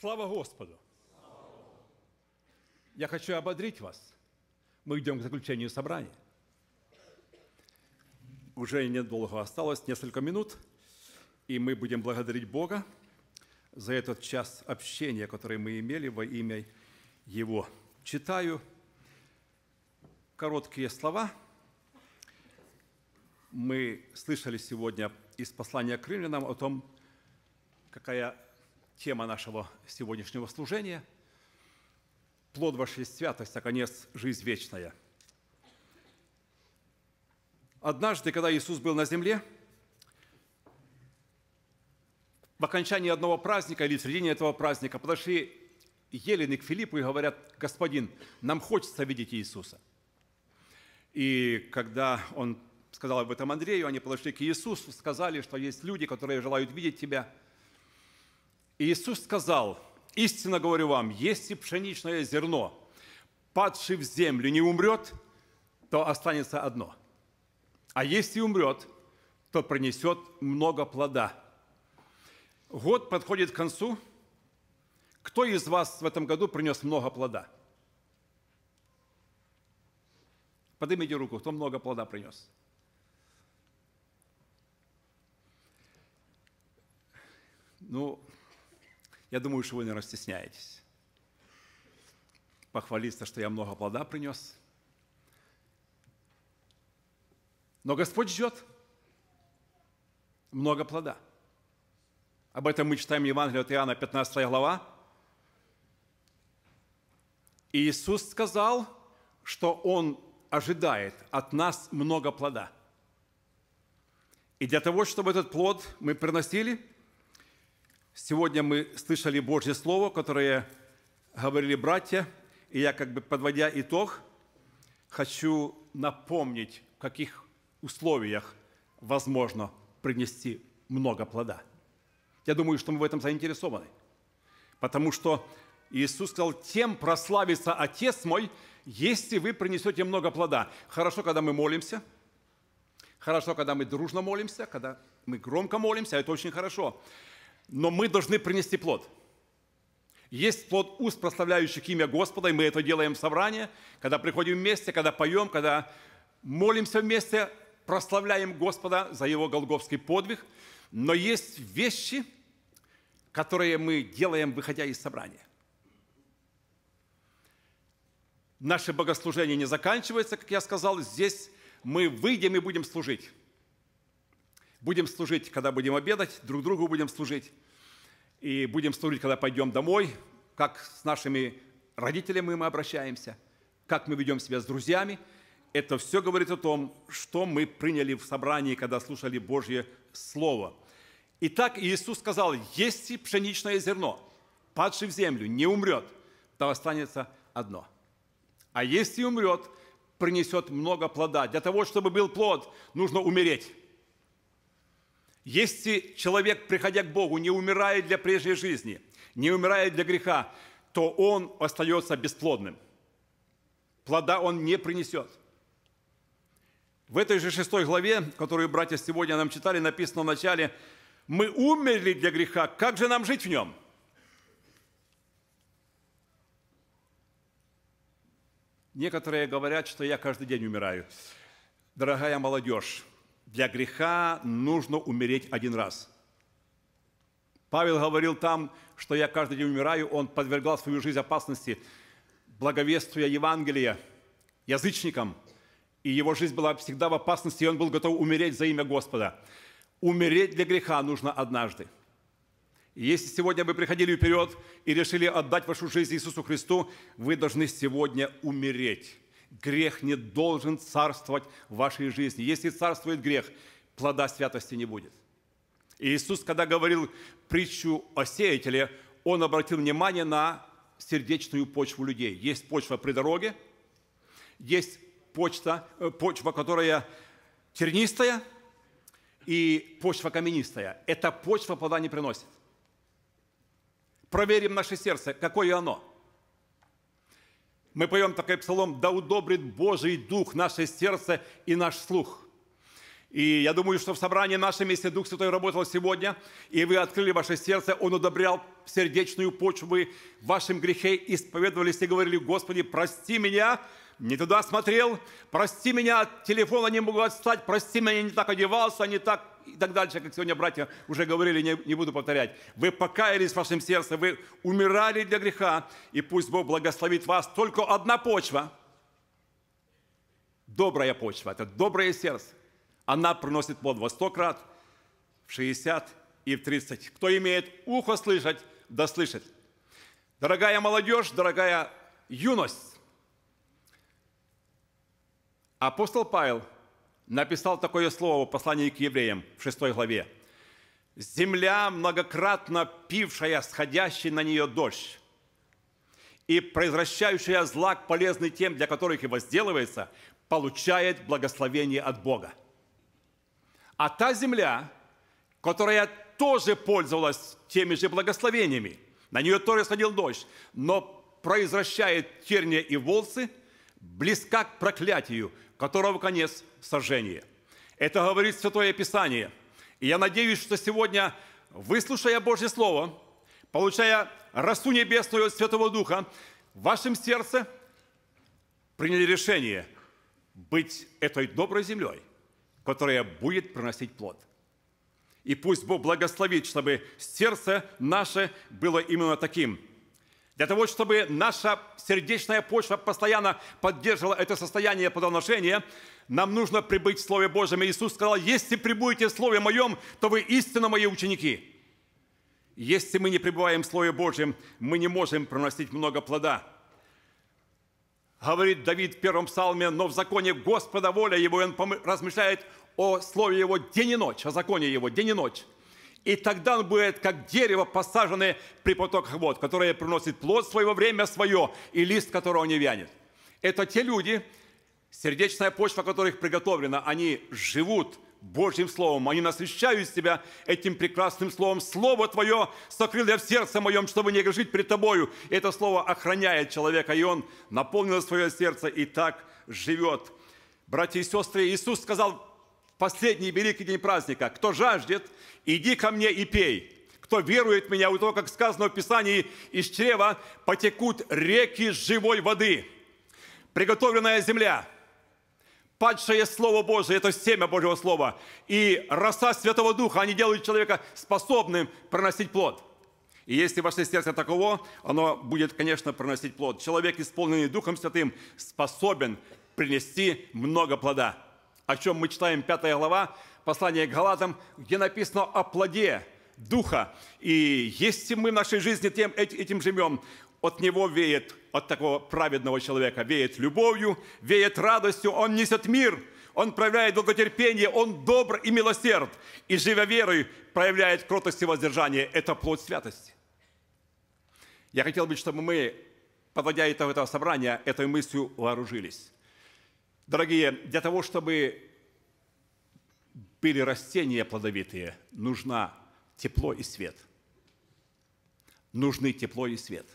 Слава Господу! Я хочу ободрить вас. Мы идем к заключению собрания. Уже недолго осталось, несколько минут, и мы будем благодарить Бога за этот час общения, который мы имели во имя Его. Читаю короткие слова. Мы слышали сегодня из послания к римлянам о том, какая тема нашего сегодняшнего служения. Плод вашей святости, а конец – жизнь вечная. Однажды, когда Иисус был на земле, в окончании одного праздника или в середине этого праздника подошли елены к Филиппу и говорят, «Господин, нам хочется видеть Иисуса». И когда он сказал об этом Андрею, они подошли к Иисусу, сказали, что есть люди, которые желают видеть тебя – Иисус сказал, истинно говорю вам, если пшеничное зерно, падший в землю, не умрет, то останется одно. А если умрет, то принесет много плода. Год подходит к концу. Кто из вас в этом году принес много плода? Поднимите руку, кто много плода принес. Ну, я думаю, что вы, наверное, стесняетесь похвалиться, что я много плода принес. Но Господь ждет много плода. Об этом мы читаем в Евангелии от Иоанна, 15 глава. И Иисус сказал, что Он ожидает от нас много плода. И для того, чтобы этот плод мы приносили – Сегодня мы слышали Божье Слово, которое говорили братья, и я как бы подводя итог, хочу напомнить, в каких условиях возможно принести много плода. Я думаю, что мы в этом заинтересованы. Потому что Иисус сказал, тем прославится Отец мой, если вы принесете много плода. Хорошо, когда мы молимся, хорошо, когда мы дружно молимся, когда мы громко молимся, а это очень хорошо но мы должны принести плод. Есть плод уст, прославляющих имя Господа, и мы это делаем в собрании, когда приходим вместе, когда поем, когда молимся вместе, прославляем Господа за Его голговский подвиг. Но есть вещи, которые мы делаем, выходя из собрания. Наше богослужение не заканчивается, как я сказал, здесь мы выйдем и будем служить. Будем служить, когда будем обедать, друг другу будем служить. И будем служить, когда пойдем домой, как с нашими родителями мы обращаемся, как мы ведем себя с друзьями. Это все говорит о том, что мы приняли в собрании, когда слушали Божье Слово. Итак, Иисус сказал, есть и пшеничное зерно, падшее в землю, не умрет, то останется одно. А если умрет, принесет много плода. Для того, чтобы был плод, нужно умереть. Если человек, приходя к Богу, не умирает для прежней жизни, не умирает для греха, то он остается бесплодным. Плода он не принесет. В этой же шестой главе, которую братья сегодня нам читали, написано в начале, мы умерли для греха, как же нам жить в нем? Некоторые говорят, что я каждый день умираю. Дорогая молодежь, для греха нужно умереть один раз. Павел говорил там, что я каждый день умираю, он подвергал свою жизнь опасности, благовествуя Евангелие язычникам, и его жизнь была всегда в опасности, и он был готов умереть за имя Господа. Умереть для греха нужно однажды. если сегодня вы приходили вперед и решили отдать вашу жизнь Иисусу Христу, вы должны сегодня умереть Грех не должен царствовать в вашей жизни. Если царствует грех, плода святости не будет. И Иисус, когда говорил притчу о сеятеле, Он обратил внимание на сердечную почву людей. Есть почва при дороге, есть почта, э, почва, которая тернистая, и почва каменистая. Эта почва плода не приносит. Проверим наше сердце, какое оно – мы поем такой псалом «Да удобрит Божий Дух наше сердце и наш слух». И я думаю, что в собрании нашем, если Дух Святой работал сегодня, и вы открыли ваше сердце, Он удобрял сердечную почву, вы в вашем грехе исповедовались и говорили, «Господи, прости меня, не туда смотрел, прости меня, от телефона не могу отстать, прости меня, не так одевался, не так и так дальше, как сегодня братья уже говорили, не, не буду повторять. Вы покаялись в вашем сердце, вы умирали для греха, и пусть Бог благословит вас. Только одна почва, добрая почва, это доброе сердце. Она приносит плод во сто крат, в 60 и в 30. Кто имеет ухо слышать, да слышит. Дорогая молодежь, дорогая юность, Апостол Павел написал такое слово в послании к евреям в 6 главе. «Земля, многократно пившая, сходящий на нее дождь, и произвращающая злак, полезный тем, для которых и возделывается, получает благословение от Бога. А та земля, которая тоже пользовалась теми же благословениями, на нее тоже сходил дождь, но произвращает терния и волцы, близка к проклятию – которого конец – сожжение. Это говорит Святое Писание. И я надеюсь, что сегодня, выслушая Божье Слово, получая росу небесную от Святого Духа, в вашем сердце приняли решение быть этой доброй землей, которая будет приносить плод. И пусть Бог благословит, чтобы сердце наше было именно таким – для того, чтобы наша сердечная почва постоянно поддерживала это состояние плодоношения, нам нужно прибыть в Слове Божьем. Иисус сказал, если прибудете в Слове Моем, то вы истинно Мои ученики. Если мы не пребываем в Слове Божьем, мы не можем проносить много плода. Говорит Давид в первом псалме, но в законе Господа воля его, и он размышляет о Слове его день и ночь, о законе его день и ночь. И тогда он будет, как дерево, посаженное при потоках вод, которое приносит плод своего время свое, и лист которого не вянет. Это те люди, сердечная почва которых приготовлена, они живут Божьим Словом, они насыщают себя этим прекрасным Словом. Слово Твое сокрыл я в сердце моем, чтобы не грешить пред Тобою. Это Слово охраняет человека, и он наполнил свое сердце и так живет. Братья и сестры, Иисус сказал последний великий день праздника, кто жаждет, иди ко мне и пей. Кто верует в меня, у того, как сказано в Писании, из чрева потекут реки живой воды. Приготовленная земля, падшее Слово Божие, это семя Божьего Слова, и роса Святого Духа, они делают человека способным проносить плод. И если ваше сердце таково, оно будет, конечно, проносить плод. Человек, исполненный Духом Святым, способен принести много плода о чем мы читаем 5 глава, послания к Галатам, где написано о плоде Духа. И если мы в нашей жизни тем, этим живем, от него веет, от такого праведного человека, веет любовью, веет радостью, он несет мир, он проявляет долготерпение, он добр и милосерд, и, живя верой, проявляет кротость и воздержание. Это плод святости. Я хотел бы, чтобы мы, подводя итог этого собрания, этой мыслью вооружились. Дорогие, для того, чтобы были растения плодовитые, нужно тепло и свет. Нужны тепло и свет.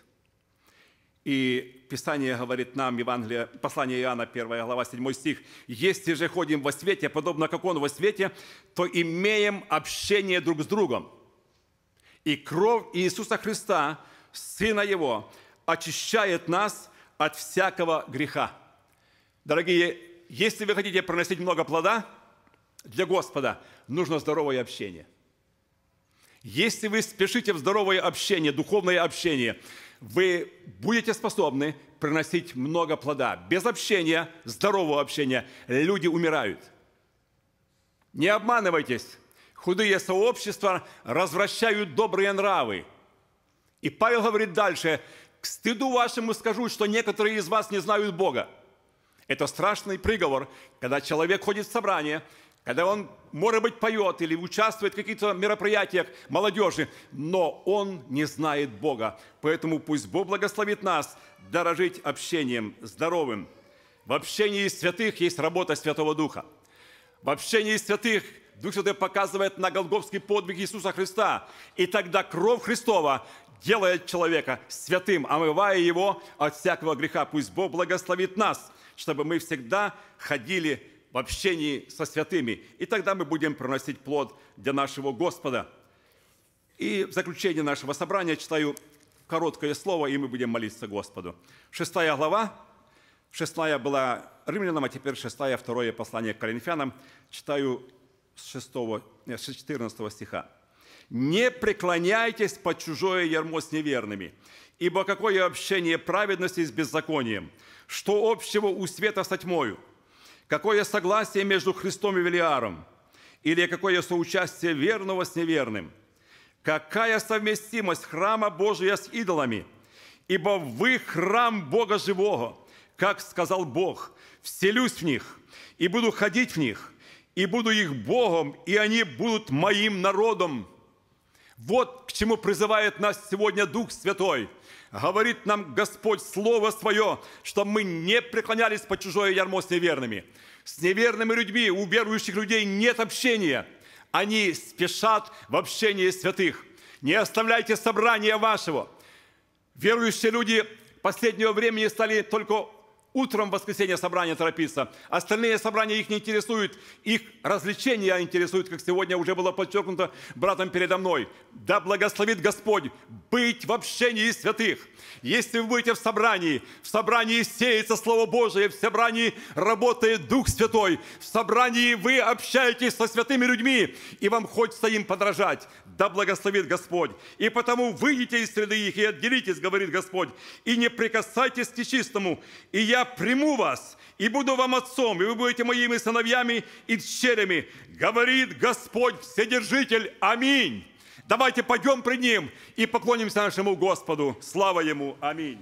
И Писание говорит нам, Евангелие, послание Иоанна, 1 глава, 7 стих, «Если же ходим во свете, подобно как Он во свете, то имеем общение друг с другом. И кровь Иисуса Христа, Сына Его, очищает нас от всякого греха». Дорогие, если вы хотите проносить много плода для Господа, нужно здоровое общение. Если вы спешите в здоровое общение, духовное общение, вы будете способны приносить много плода. Без общения, здорового общения, люди умирают. Не обманывайтесь. Худые сообщества развращают добрые нравы. И Павел говорит дальше, к стыду вашему скажу, что некоторые из вас не знают Бога. Это страшный приговор, когда человек ходит в собрание, когда он, может быть, поет или участвует в каких-то мероприятиях молодежи, но он не знает Бога. Поэтому пусть Бог благословит нас дорожить общением здоровым. В общении святых есть работа Святого Духа. В общении святых Дух Святой показывает на голгофский подвиг Иисуса Христа. И тогда кровь Христова делает человека святым, омывая его от всякого греха. Пусть Бог благословит нас – чтобы мы всегда ходили в общении со святыми. И тогда мы будем проносить плод для нашего Господа. И в заключение нашего собрания читаю короткое слово, и мы будем молиться Господу. Шестая глава, шестая была римлянам, а теперь шестая, второе послание к коринфянам. Читаю с 6, 14 э, стиха. «Не преклоняйтесь под чужое ярмо с неверными, Ибо какое общение праведности с беззаконием? Что общего у света с тьмою? Какое согласие между Христом и Велиаром? Или какое соучастие верного с неверным? Какая совместимость храма Божия с идолами? Ибо вы храм Бога живого, как сказал Бог, вселюсь в них и буду ходить в них, и буду их Богом, и они будут моим народом, вот к чему призывает нас сегодня Дух Святой. Говорит нам Господь Слово Свое, что мы не преклонялись по чужое ярмо с неверными. С неверными людьми у верующих людей нет общения. Они спешат в общении святых. Не оставляйте собрания вашего. Верующие люди последнего времени стали только Утром в воскресенье собрание торопится. Остальные собрания их не интересуют. Их развлечения интересуют, как сегодня уже было подчеркнуто братом передо мной. Да благословит Господь быть в общении святых. Если вы будете в собрании, в собрании сеется Слово Божие, в собрании работает Дух Святой, в собрании вы общаетесь со святыми людьми, и вам хочется им подражать. Да благословит Господь. И потому выйдите из среды их и отделитесь, говорит Господь, и не прикасайтесь к нечистому. И я я приму вас и буду вам отцом, и вы будете моими сыновьями и дщерями, говорит Господь Вседержитель. Аминь. Давайте пойдем при Ним и поклонимся нашему Господу. Слава Ему. Аминь.